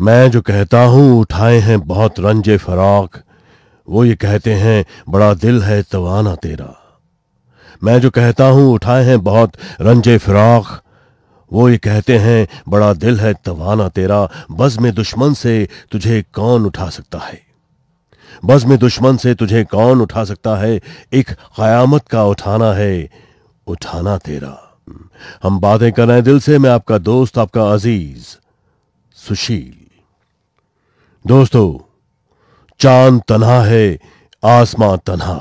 मैं जो कहता हूं उठाए हैं बहुत रंजे फराक वो ये कहते हैं बड़ा दिल है तवाना तेरा मैं जो कहता हूं उठाए हैं बहुत रंजे फराक वो ये कहते हैं बड़ा दिल है तवाना तेरा बज में दुश्मन से तुझे कौन उठा सकता है बज में दुश्मन से तुझे कौन उठा सकता है एक क़यामत का उठाना है उठाना तेरा हम बातें कर रहे हैं दिल से मैं आपका दोस्त आपका अजीज सुशील दोस्तों चांद तन्हा है आसमां तन्हा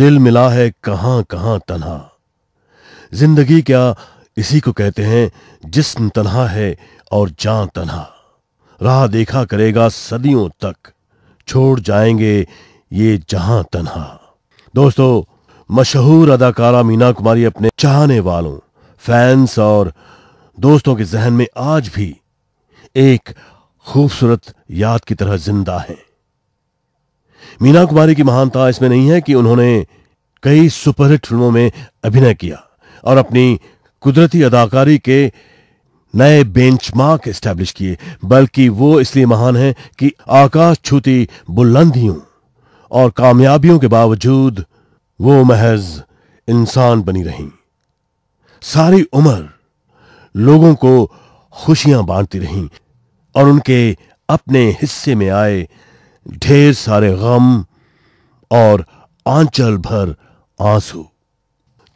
दिल मिला है कहां कहां तन्हा जिंदगी क्या इसी को कहते हैं जिस्म तन्हा है और जान तन्हा राह देखा करेगा सदियों तक छोड़ जाएंगे ये जहां तन्हा दोस्तों मशहूर अदाकारा मीना कुमारी अपने चाहने वालों फैंस और दोस्तों के जहन में आज भी एक खूबसूरत याद की तरह जिंदा हैं मीना कुमारी की महानता इसमें नहीं है कि उन्होंने कई सुपरहिट फिल्मों में अभिनय किया और अपनी कुदरती अदाकारी के नए बेंचमार्क स्टैब्लिश किए बल्कि वो इसलिए महान हैं कि आकाश छूती बुलंदियों और कामयाबियों के बावजूद वो महज इंसान बनी रही सारी उम्र लोगों को खुशियां बांटती रहीं और उनके अपने हिस्से में आए ढेर सारे गम और आंचल भर आंसू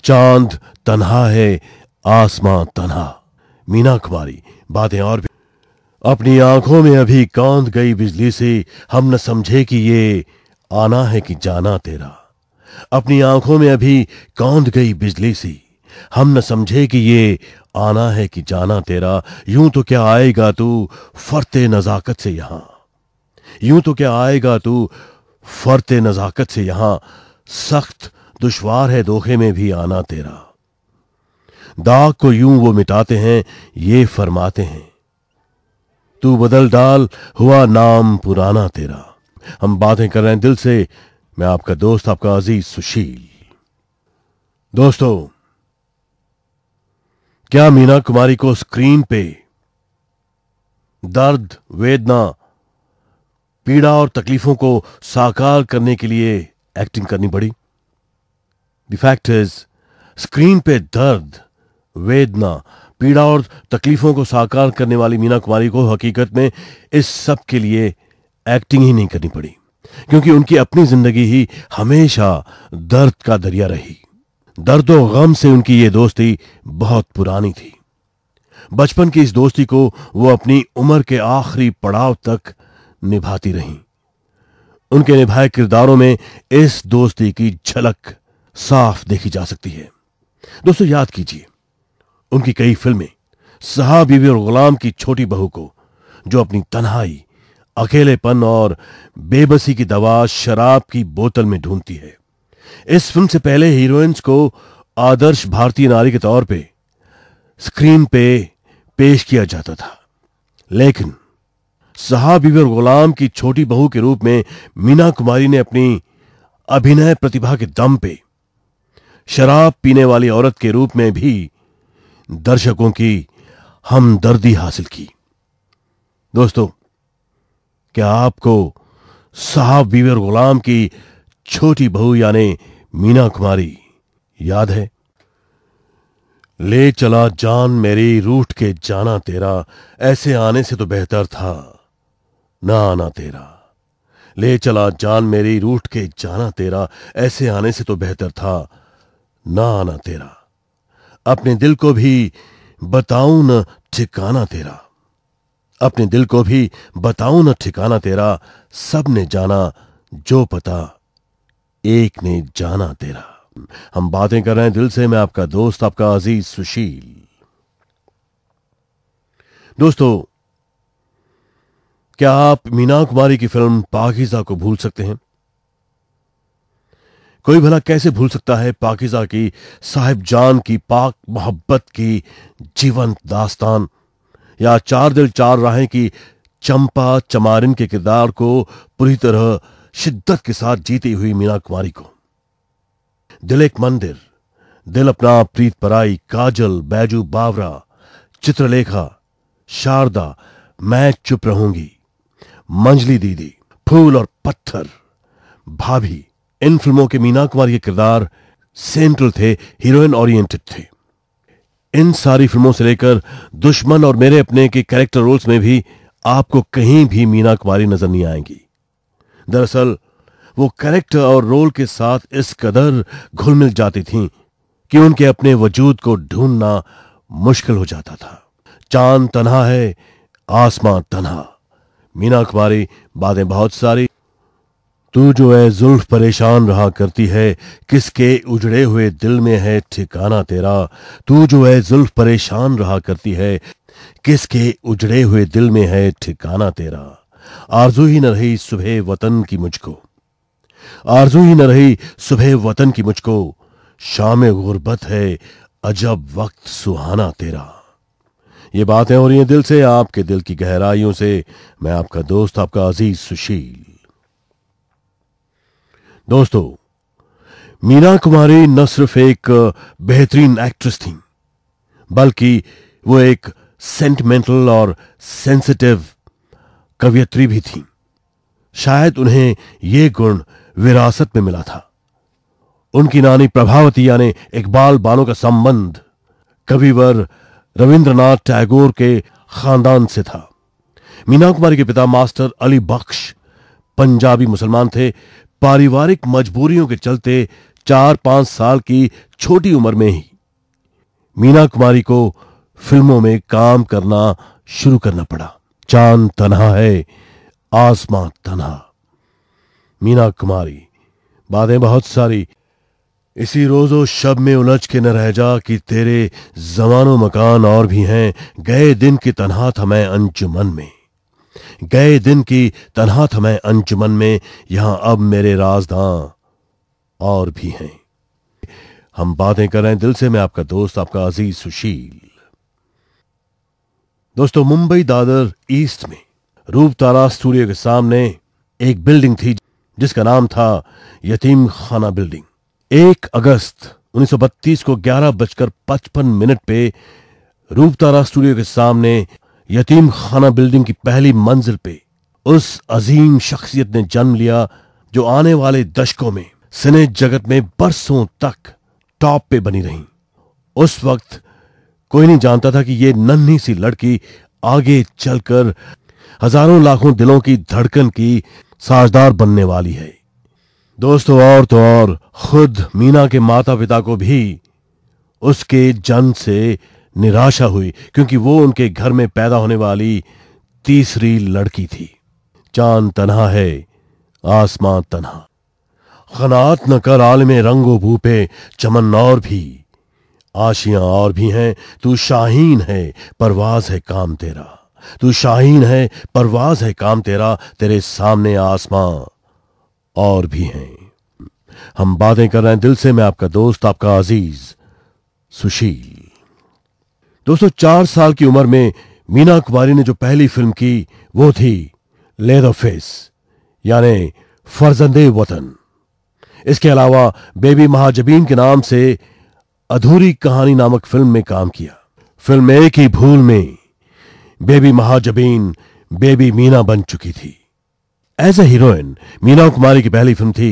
चांद तन्हा है आसमां तन्हा मीना कुमारी बातें और भी अपनी आंखों में अभी कांद गई बिजली से हम न समझे कि ये आना है कि जाना तेरा अपनी आंखों में अभी कांद गई बिजली सी हम न समझे कि ये आना है कि जाना तेरा यूं तो क्या आएगा तू फरते नजाकत से यहां यूं तो क्या आएगा तू फरते नजाकत से यहां सख्त दुश्वार है दोहे में भी आना तेरा दाग को यूं वो मिटाते हैं ये फरमाते हैं तू बदल डाल हुआ नाम पुराना तेरा हम बातें कर रहे हैं दिल से मैं आपका दोस्त आपका अजीज सुशील दोस्तों क्या मीना कुमारी को स्क्रीन पे दर्द वेदना पीड़ा और तकलीफों को साकार करने के लिए एक्टिंग करनी पड़ी द फैक्ट इज स्क्रीन पे दर्द वेदना पीड़ा और तकलीफों को साकार करने वाली मीना कुमारी को हकीकत में इस सब के लिए एक्टिंग ही नहीं करनी पड़ी क्योंकि उनकी अपनी जिंदगी ही हमेशा दर्द का दरिया रही दर्द और गम से उनकी ये दोस्ती बहुत पुरानी थी बचपन की इस दोस्ती को वो अपनी उम्र के आखिरी पड़ाव तक निभाती रहीं उनके निभाए किरदारों में इस दोस्ती की झलक साफ देखी जा सकती है दोस्तों याद कीजिए उनकी कई फिल्में सहा बीवी और गुलाम की छोटी बहू को जो अपनी तन्हाई अकेलेपन और बेबसी की दवा शराब की बोतल में ढूंढती है इस फिल्म से पहले हीरोइंस को आदर्श भारतीय नारी के तौर पे स्क्रीन पे पेश किया जाता था लेकिन साहा और गुलाम की छोटी बहू के रूप में मीना कुमारी ने अपनी अभिनय प्रतिभा के दम पे शराब पीने वाली औरत के रूप में भी दर्शकों की हमदर्दी हासिल की दोस्तों क्या आपको साहब बीवर गुलाम की छोटी बहू यानी मीना कुमारी याद है ले चला जान मेरी रूठ के जाना तेरा ऐसे आने से तो बेहतर था ना आना तेरा ले चला जान मेरी रूठ के जाना तेरा ऐसे आने से तो बेहतर था ना आना तेरा अपने दिल को भी बताऊं न ठिकाना तेरा अपने दिल को भी बताऊं न ठिकाना तेरा सबने जाना जो पता एक ने जाना तेरा हम बातें कर रहे हैं दिल से मैं आपका दोस्त आपका अजीज सुशील दोस्तों क्या आप मीना कुमारी की फिल्म पाकिजा को भूल सकते हैं कोई भला कैसे भूल सकता है पाकिजा की साहिब जान की पाक मोहब्बत की जीवंत दास्तान या चार दिल चार राहें की चंपा चमारिन के किरदार को पूरी तरह शिद्दत के साथ जीती हुई मीना कुमारी को दिल एक मंदिर दिल अपना प्रीत पराई काजल बैजू बावरा चित्रलेखा शारदा मैं चुप रहूंगी मंजली दीदी फूल और पत्थर भाभी इन फिल्मों के मीना कुमारी के किरदार सेंट्रल थे हीरोइन ओरिएंटेड थे इन सारी फिल्मों से लेकर दुश्मन और मेरे अपने के कैरेक्टर रोल्स में भी आपको कहीं भी मीना कुमारी नजर नहीं आएंगी दरअसल वो कैरेक्टर और रोल के साथ इस कदर घुल मिल जाती थीं कि उनके अपने वजूद को ढूंढना मुश्किल हो जाता था चांद तनहा है आसमां तनहा मीना कुमारी बातें बहुत सारी तू जो है जुल्फ परेशान रहा करती है किसके उजड़े हुए दिल में है ठिकाना तेरा तू जो है जुल्फ परेशान रहा करती है किसके उजड़े हुए दिल में है ठिकाना तेरा आरजू ही न रही सुबह वतन की मुझको आरजू ही न रही सुबह वतन की मुझको शाम गुर्बत है अजब वक्त सुहाना तेरा ये बातें हो रही हैं दिल से आपके दिल की गहराइयों से मैं आपका दोस्त आपका अजीज सुशील दोस्तों मीना कुमारी न सिर्फ एक बेहतरीन एक्ट्रेस थी बल्कि वो एक सेंटिमेंटल और सेंसिटिव कवियत्री भी थीं शायद उन्हें यह गुण विरासत में मिला था उनकी नानी प्रभावती यानी इकबाल बानो का संबंध कविवर रविंद्रनाथ टैगोर के खानदान से था मीना कुमारी के पिता मास्टर अली बख्श पंजाबी मुसलमान थे पारिवारिक मजबूरियों के चलते चार पांच साल की छोटी उम्र में ही मीना कुमारी को फिल्मों में काम करना शुरू करना पड़ा चांद तनहा है आसमां तनहा मीना कुमारी बातें बहुत सारी इसी रोजो शब में उलझ के न रह जा कि तेरे जमानो मकान और भी हैं गए दिन की तनहा था मैं अंजुमन में गए दिन की तनहा था मैं अंजुमन में यहां अब मेरे राजदां और भी हैं हम बातें कर रहे हैं दिल से मैं आपका दोस्त आपका अजीज सुशील दोस्तों मुंबई दादर ईस्ट में रूप तारा स्टूडियो के सामने एक बिल्डिंग थी जिसका नाम था यतीम खाना बिल्डिंग एक अगस्त 1932 को ग्यारह बजकर पचपन मिनट पे रूप तारा स्टूडियो के सामने यतीम खाना बिल्डिंग की पहली मंजिल पे उस अजीम शख्सियत ने जन्म लिया जो आने वाले दशकों में सिने जगत में बरसों तक टॉप पे बनी रही उस वक्त कोई नहीं जानता था कि यह नन्ही सी लड़की आगे चलकर हजारों लाखों दिलों की धड़कन की साझदार बनने वाली है दोस्तों और तो और खुद मीना के माता पिता को भी उसके जन्म से निराशा हुई क्योंकि वो उनके घर में पैदा होने वाली तीसरी लड़की थी चांद तनहा है आसमां तनहा खनात न कर आलमे रंगो भूपे चमन और भी आशियां और भी हैं तू शाहीन है परवाज है काम तेरा तू शाहीन है परवाज है काम तेरा तेरे सामने आसमां और भी हैं हम बातें कर रहे हैं दिल से मैं आपका दोस्त आपका अजीज सुशील दोस्तों चार साल की उम्र में मीना कुमारी ने जो पहली फिल्म की वो थी ले द फेस यानी फर्जंदे वतन इसके अलावा बेबी महाजबीन के नाम से अधूरी कहानी नामक फिल्म में काम किया फिल्म एक ही भूल में बेबी महाजबीन बेबी मीना बन चुकी थी as a heroine Meena Kumari की पहली फिल्म थी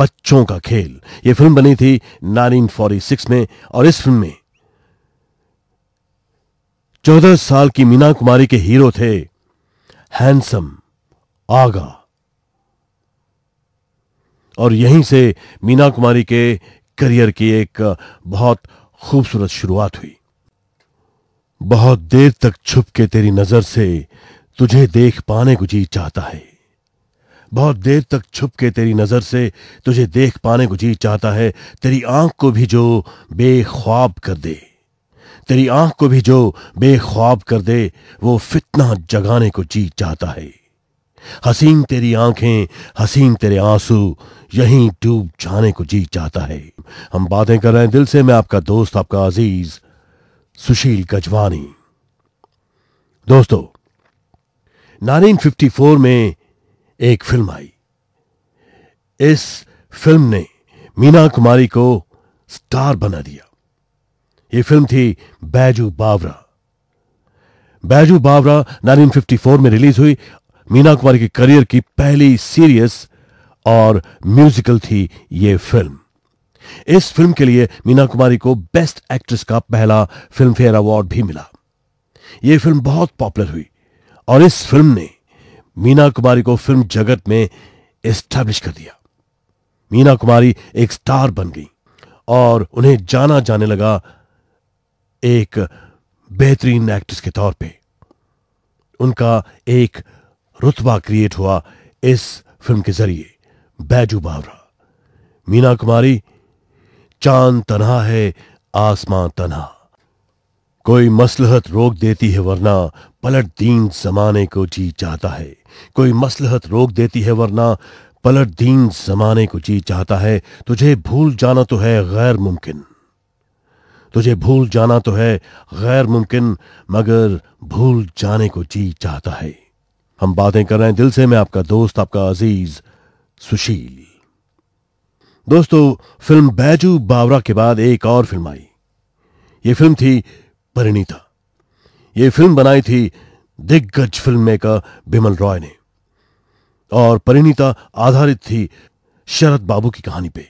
बच्चों का खेल यह फिल्म बनी थी 1946 में और इस फिल्म में चौदह साल की मीना कुमारी के हीरो थे हैंडसम आगा और यहीं से मीना कुमारी के करियर की एक बहुत खूबसूरत शुरुआत हुई बहुत देर तक छुप के तेरी नजर से तुझे देख पाने को जी चाहता है बहुत देर तक छुप के तेरी नजर से तुझे देख पाने को जी चाहता है तेरी आंख को भी जो बेख्वाब कर दे तेरी आंख को भी जो बेख्वाब कर दे वो फितना जगाने को जी चाहता है हसीन तेरी आंखें हसीन तेरे आंसू यहीं डूब जाने को जी चाहता है हम बातें कर रहे हैं दिल से मैं आपका दोस्त आपका अजीज सुशील गजवानी दोस्तों 1954 में एक फिल्म आई इस फिल्म ने मीना कुमारी को स्टार बना दिया ये फिल्म थी बैजू बावरा बैजू बावरा 1954 में रिलीज हुई मीना कुमारी के करियर की पहली सीरियस और म्यूजिकल थी ये फिल्म इस फिल्म के लिए मीना कुमारी को बेस्ट एक्ट्रेस का पहला फिल्म फेयर अवार्ड भी मिला यह फिल्म बहुत पॉपुलर हुई और इस फिल्म ने मीना कुमारी को फिल्म जगत में एस्टैब्लिश कर दिया मीना कुमारी एक स्टार बन गई और उन्हें जाना जाने लगा एक बेहतरीन एक्ट्रेस के तौर पे उनका एक रुतबा क्रिएट हुआ इस फिल्म के जरिए बैजू बावरा मीना कुमारी चांद तनहा है आसमां तनहा कोई मसलहत रोक देती है वरना पलट दीन जमाने को जी चाहता है कोई मसलहत रोक देती है वरना पलट दीन जमाने को जी चाहता है तुझे भूल जाना तो है गैर मुमकिन तुझे भूल जाना तो है गैर मुमकिन मगर भूल जाने को जी चाहता है हम बातें कर रहे हैं दिल से मैं आपका दोस्त आपका अजीज सुशील दोस्तों फिल्म बैजू बावरा के बाद एक और फिल्म आई ये फिल्म थी परिणीता ये फिल्म बनाई थी दिग्गज फिल्म मेकर बिमल रॉय ने और परिणीता आधारित थी शरद बाबू की कहानी पे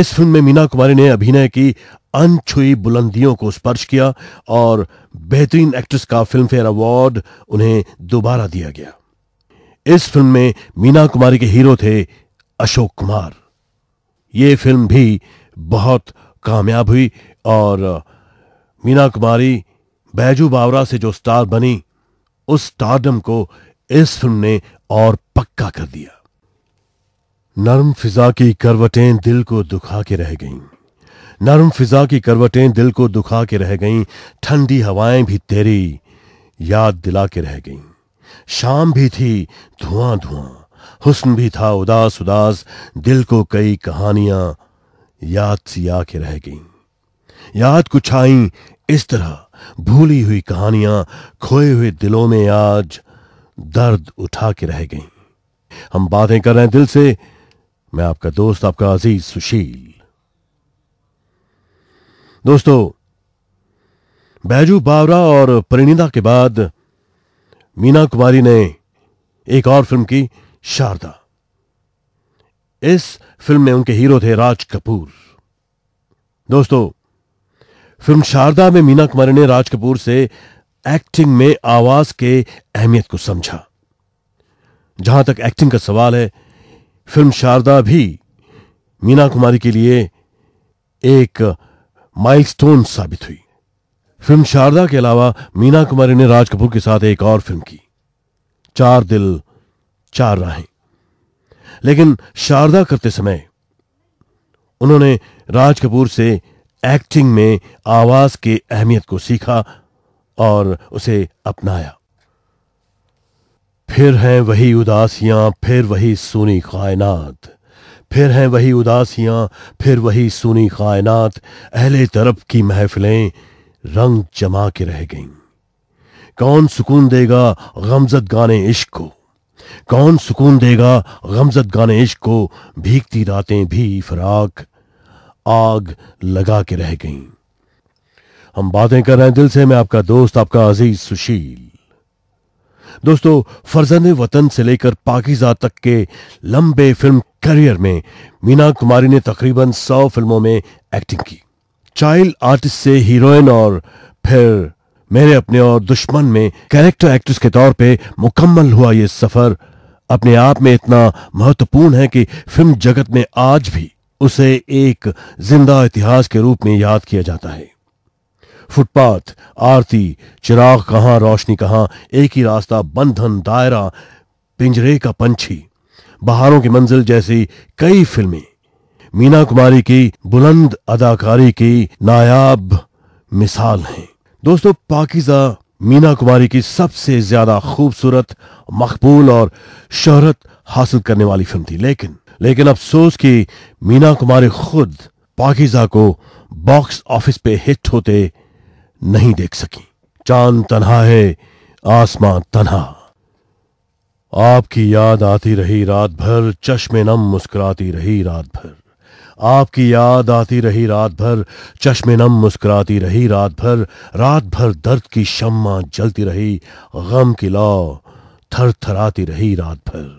इस फिल्म में मीना कुमारी ने अभिनय की अनछुई बुलंदियों को स्पर्श किया और बेहतरीन एक्ट्रेस का फिल्म फेयर अवार्ड उन्हें दोबारा दिया गया इस फिल्म में मीना कुमारी के हीरो थे अशोक कुमार ये फिल्म भी बहुत कामयाब हुई और मीना कुमारी बैजू बावरा से जो स्टार बनी उस स्टारडम को इस फिल्म ने और पक्का कर दिया नरम फिजा की करवटें दिल को दुखा के रह गईं नरम फिजा की करवटें दिल को दुखा के रह गईं ठंडी हवाएं भी तेरी याद दिला के रह गईं शाम भी थी धुआं धुआं हुस्न भी था उदास उदास दिल को कई कहानियां याद सी आके रह गई याद कुछ आई इस तरह भूली हुई कहानियां खोए हुए दिलों में आज दर्द उठा के रह गई हम बातें कर रहे हैं दिल से मैं आपका दोस्त आपका अजीज सुशील दोस्तों बैजू बावरा और परिणिता के बाद मीना कुमारी ने एक और फिल्म की शारदा इस फिल्म में उनके हीरो थे राज कपूर दोस्तों फिल्म शारदा में मीना कुमारी ने राज कपूर से एक्टिंग में आवाज के अहमियत को समझा जहां तक एक्टिंग का सवाल है फिल्म शारदा भी मीना कुमारी के लिए एक माइलस्टोन साबित हुई फिल्म शारदा के अलावा मीना कुमारी ने राज कपूर के साथ एक और फिल्म की चार दिल चार राहें लेकिन शारदा करते समय उन्होंने राज कपूर से एक्टिंग में आवाज की अहमियत को सीखा और उसे अपनाया फिर हैं वही उदासियां फिर वही सुनी कायनात फिर हैं वही उदासियां फिर वही सुनी कायनात अहले तरफ की महफिलें रंग जमा के रह गईं कौन सुकून देगा गमजद गाने इश्क को कौन सुकून देगा गमजद गाने इश्क को भीगती रातें भी फराक आग लगा के रह गईं हम बातें कर रहे हैं दिल से मैं आपका दोस्त आपका अजीज सुशील दोस्तों फर्जन वतन से लेकर पाकिजा तक के लंबे फिल्म करियर में मीना कुमारी ने तकरीबन सौ फिल्मों में एक्टिंग की चाइल्ड आर्टिस्ट से हीरोइन और फिर मेरे अपने और दुश्मन में कैरेक्टर एक्ट्रेस के तौर पे मुकम्मल हुआ ये सफर अपने आप में इतना महत्वपूर्ण है कि फिल्म जगत में आज भी उसे एक जिंदा इतिहास के रूप में याद किया जाता है फुटपाथ आरती चिराग कहाँ रोशनी कहाँ एक ही रास्ता बंधन दायरा पिंजरे का पंछी बहारों की मंजिल जैसी कई फिल्में मीना कुमारी की बुलंद अदाकारी की नायाब मिसाल हैं दोस्तों पाकिजा मीना कुमारी की सबसे ज्यादा खूबसूरत मकबूल और शोहरत हासिल करने वाली फिल्म थी लेकिन लेकिन अफसोस की मीना कुमारी खुद पाकिजा को बॉक्स ऑफिस पे हिट होते नहीं देख सकी चांद तनहा है आसमां तनहा आपकी याद आती रही रात भर चश्मे नम मुस्कुराती रही रात भर आपकी याद आती रही रात भर चश्मे नम मुस्कुराती रही रात भर रात भर दर्द की शम्मा जलती रही गम की लौ थर थराती रही रात भर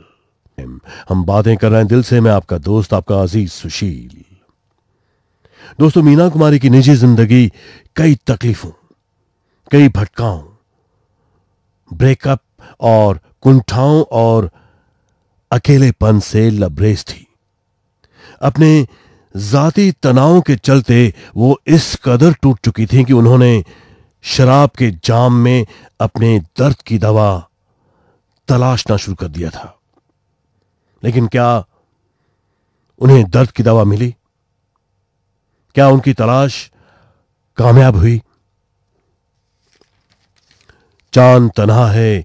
हम बातें कर रहे हैं दिल से मैं आपका दोस्त आपका अजीज सुशील दोस्तों मीना कुमारी की निजी जिंदगी कई तकलीफों कई भटकाओं ब्रेकअप और कुंठाओं और अकेलेपन से लबरेज थी अपने जाती तनाव के चलते वो इस कदर टूट चुकी थी कि उन्होंने शराब के जाम में अपने दर्द की दवा तलाशना शुरू कर दिया था लेकिन क्या उन्हें दर्द की दवा मिली क्या उनकी तलाश कामयाब हुई चांद तनहा है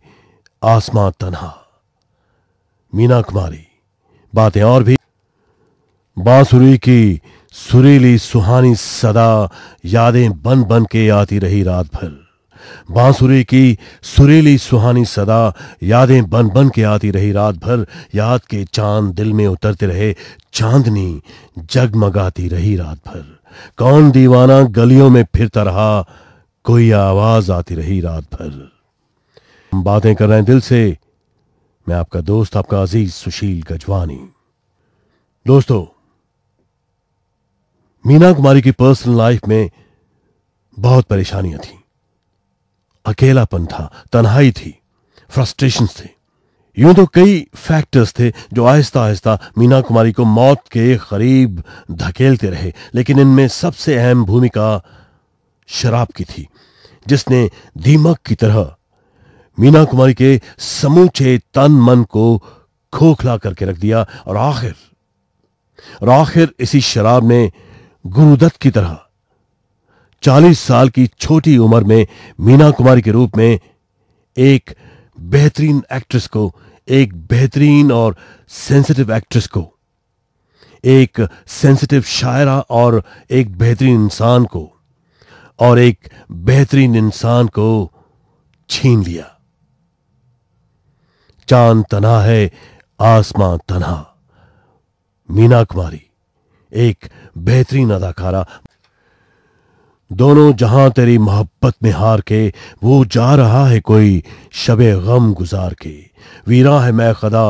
आसमां तनहा मीना कुमारी बातें और भी बांसुरी की सुरीली सुहानी सदा यादें बन बन के आती रही रात भर बांसुरी की सुरीली सुहानी सदा यादें बन बन के आती रही रात भर याद के चांद दिल में उतरते रहे चांदनी जगमगाती रही रात भर कौन दीवाना गलियों में फिरता रहा कोई आवाज आती रही रात भर हम बातें कर रहे हैं दिल से मैं आपका दोस्त आपका अजीज सुशील गजवानी दोस्तों मीना कुमारी की पर्सनल लाइफ में बहुत परेशानियां थी अकेलापन था तन्हाई थी फ्रस्ट्रेशन थे यूं तो कई फैक्टर्स थे जो आहिस्ता आहिस्ता मीना कुमारी को मौत के करीब धकेलते रहे लेकिन इनमें सबसे अहम भूमिका शराब की थी जिसने दीमक की तरह मीना कुमारी के समूचे तन मन को खोखला करके रख दिया और आखिर और आखिर इसी शराब ने गुरुदत्त की तरह चालीस साल की छोटी उम्र में मीना कुमारी के रूप में एक बेहतरीन एक्ट्रेस को एक बेहतरीन और सेंसिटिव एक्ट्रेस को एक सेंसिटिव शायरा और एक बेहतरीन इंसान को और एक बेहतरीन इंसान को छीन लिया चांद तना है आसमां तना मीना कुमारी एक बेहतरीन अदाकारा दोनों जहां तेरी मोहब्बत में हार के वो जा रहा है कोई शब गम गुजार के वीरा है मैं खदा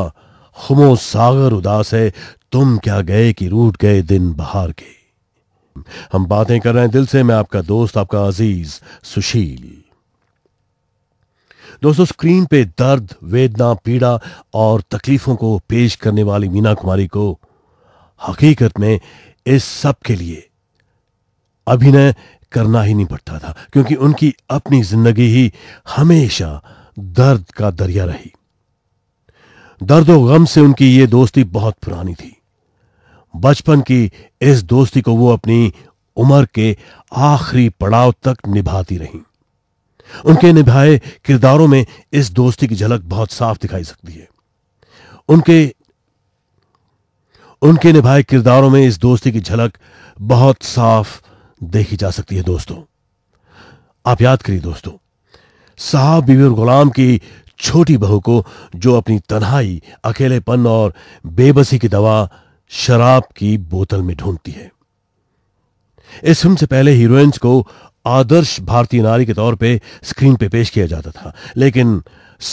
खुमो सागर उदास है तुम क्या गए कि रूट गए दिन बहार के हम बातें कर रहे हैं दिल से मैं आपका दोस्त आपका अजीज सुशील दोस्तों स्क्रीन पे दर्द वेदना पीड़ा और तकलीफों को पेश करने वाली मीना कुमारी को हकीकत में इस सब के लिए अभिनय करना ही नहीं पड़ता था क्योंकि उनकी अपनी जिंदगी ही हमेशा दर्द का दरिया रही दर्द और गम से उनकी ये दोस्ती बहुत पुरानी थी बचपन की इस दोस्ती को वो अपनी उम्र के आखिरी पड़ाव तक निभाती रही उनके निभाए किरदारों में इस दोस्ती की झलक बहुत साफ दिखाई सकती है उनके उनके निभाए किरदारों में इस दोस्ती की झलक बहुत साफ देखी जा सकती है दोस्तों आप याद करिए दोस्तों साहब बीवी और गुलाम की छोटी बहू को जो अपनी तन्हाई अकेलेपन और बेबसी की दवा शराब की बोतल में ढूंढती है इस फिल्म से पहले हीरोइंस को आदर्श भारतीय नारी के तौर पे स्क्रीन पे पेश किया जाता था लेकिन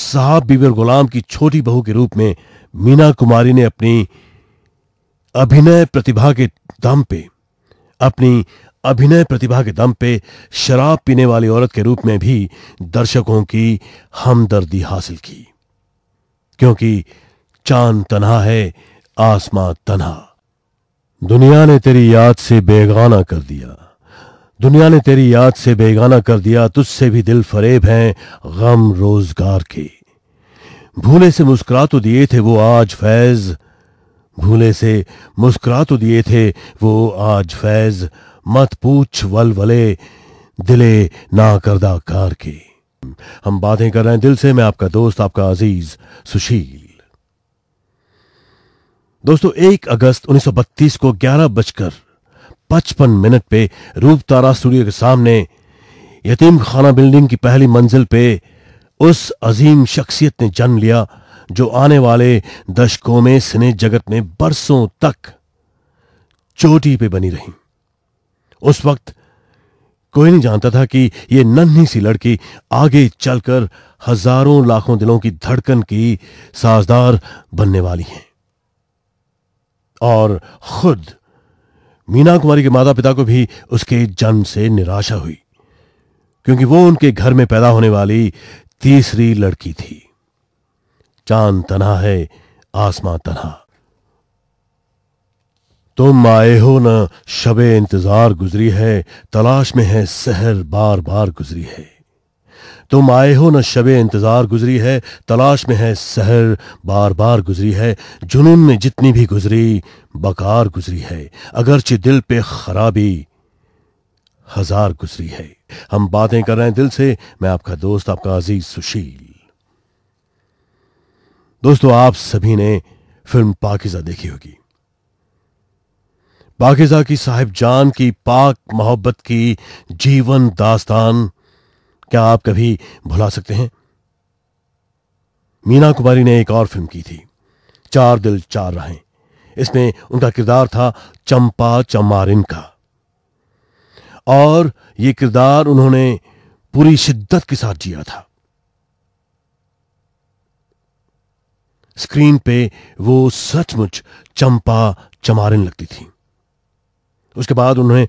साहब बीवी और गुलाम की छोटी बहू के रूप में मीना कुमारी ने अपनी अभिनय प्रतिभा के दम पे अपनी अभिनय प्रतिभा के दम पे शराब पीने वाली औरत के रूप में भी दर्शकों की हमदर्दी हासिल की क्योंकि चांद तनहा है आसमां तनहा दुनिया ने तेरी याद से बेगाना कर दिया दुनिया ने तेरी याद से बेगाना कर दिया तुझसे भी दिल फरेब हैं गम रोजगार के भूले से मुस्कुरा तो दिए थे वो आज फैज़ भूले से मुस्कुरा तो दिए थे वो आज फैज मत पूछ वल वले दिले ना करदा कार के हम बातें कर रहे हैं दिल से मैं आपका दोस्त आपका अजीज सुशील दोस्तों एक अगस्त 1932 को ग्यारह बजकर पचपन मिनट पे रूप तारा स्टूडियो के सामने यतीम खाना बिल्डिंग की पहली मंजिल पे उस अजीम शख्सियत ने जन्म लिया जो आने वाले दशकों में सिने जगत में बरसों तक चोटी पे बनी रही उस वक्त कोई नहीं जानता था कि यह नन्ही सी लड़की आगे चलकर हजारों लाखों दिलों की धड़कन की साजदार बनने वाली है और खुद मीना कुमारी के माता पिता को भी उसके जन्म से निराशा हुई क्योंकि वो उनके घर में पैदा होने वाली तीसरी लड़की थी चांद तना है आसमां तना तुम आए हो न शबे इंतजार गुजरी है तलाश में है सहर बार बार गुजरी है तुम आए हो न शबे इंतजार गुजरी है तलाश में है सहर बार बार गुजरी है जुनून में जितनी भी गुजरी बकार गुजरी है अगरचे दिल पे खराबी हजार गुजरी है हम बातें कर रहे हैं दिल से मैं आपका दोस्त आपका अजीज सुशील दोस्तों आप सभी ने फिल्म पाकिजा देखी होगी पाकिजा की साहिब जान की पाक मोहब्बत की जीवन दास्तान क्या आप कभी भुला सकते हैं मीना कुमारी ने एक और फिल्म की थी चार दिल चार राहें इसमें उनका किरदार था चंपा चमारिन का और ये किरदार उन्होंने पूरी शिद्दत के साथ जिया था स्क्रीन पे वो सचमुच चंपा चमारिन लगती थी उसके बाद उन्होंने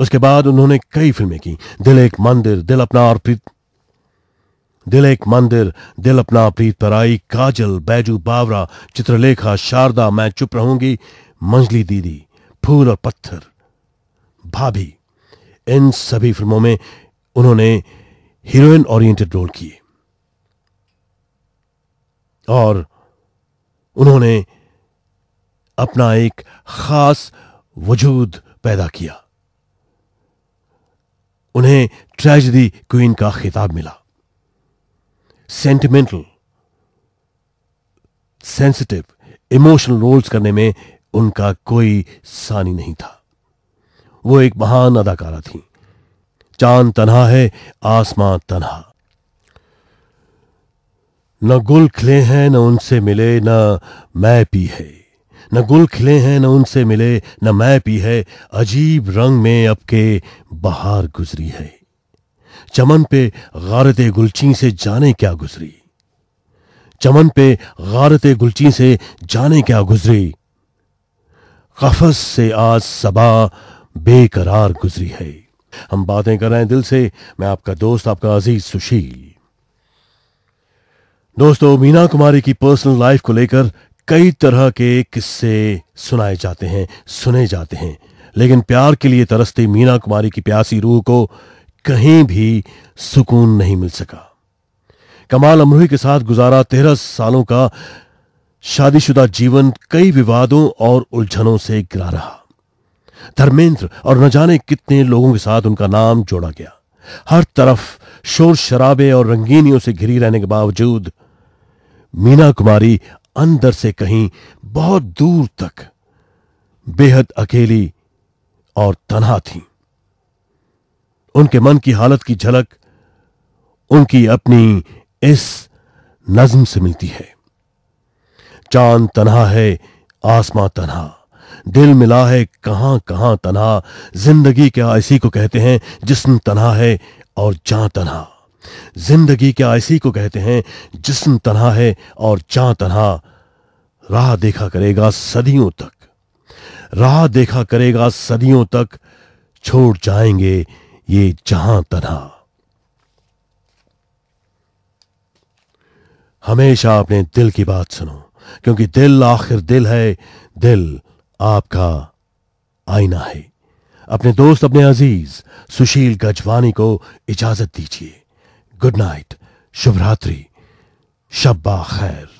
उसके बाद उन्होंने कई फिल्में की दिल एक मंदिर दिल अपना और प्रीत दिल एक मंदिर दिल अपना प्रीत पर आई काजल बैजू बावरा चित्रलेखा शारदा मैं चुप रहूंगी मंजली दीदी फूल और पत्थर भाभी इन सभी फिल्मों में उन्होंने हीरोइन ओरिएंटेड रोल किए और उन्होंने अपना एक खास वजूद पैदा किया उन्हें ट्रेजडी क्वीन का खिताब मिला सेंटिमेंटल सेंसिटिव इमोशनल रोल्स करने में उनका कोई सानी नहीं था वो एक महान अदाकारा थी चांद तनहा है आसमां तनहा न गुल खिले हैं न उनसे मिले न मैं पी है न गुल खिले हैं न उनसे मिले न मैं पी है अजीब रंग में अब के बहार गुजरी है चमन पे गारत गुलची से जाने क्या गुजरी चमन पे गारत गुलची से जाने क्या गुजरी कफस से आज सबा बेकरार गुजरी है हम बातें कर रहे हैं दिल से मैं आपका दोस्त आपका अजीज सुशील दोस्तों मीना कुमारी की पर्सनल लाइफ को लेकर कई तरह के किस्से सुनाए जाते हैं सुने जाते हैं लेकिन प्यार के लिए तरसते मीना कुमारी की प्यासी रूह को कहीं भी सुकून नहीं मिल सका कमाल अमरोही के साथ गुजारा तेरह सालों का शादीशुदा जीवन कई विवादों और उलझनों से गिरा रहा धर्मेंद्र और न जाने कितने लोगों के साथ उनका नाम जोड़ा गया हर तरफ शोर शराबे और रंगीनियों से घिरी रहने के बावजूद मीना कुमारी अंदर से कहीं बहुत दूर तक बेहद अकेली और तनहा थी उनके मन की हालत की झलक उनकी अपनी इस नज्म से मिलती है चांद तनहा है आसमां तनहा दिल मिला है कहां कहां तनहा जिंदगी क्या इसी को कहते हैं जिसम तनहा है और जहां तनहा जिंदगी क्या ऐसी को कहते हैं जिसम तनहा है और जहां तनहा राह देखा करेगा सदियों तक राह देखा करेगा सदियों तक छोड़ जाएंगे ये जहां तनहा हमेशा अपने दिल की बात सुनो क्योंकि दिल आखिर दिल है दिल आपका आईना है अपने दोस्त अपने अजीज सुशील गजवानी को इजाजत दीजिए गुड नाइट शुभरात्रि शब्बा खैर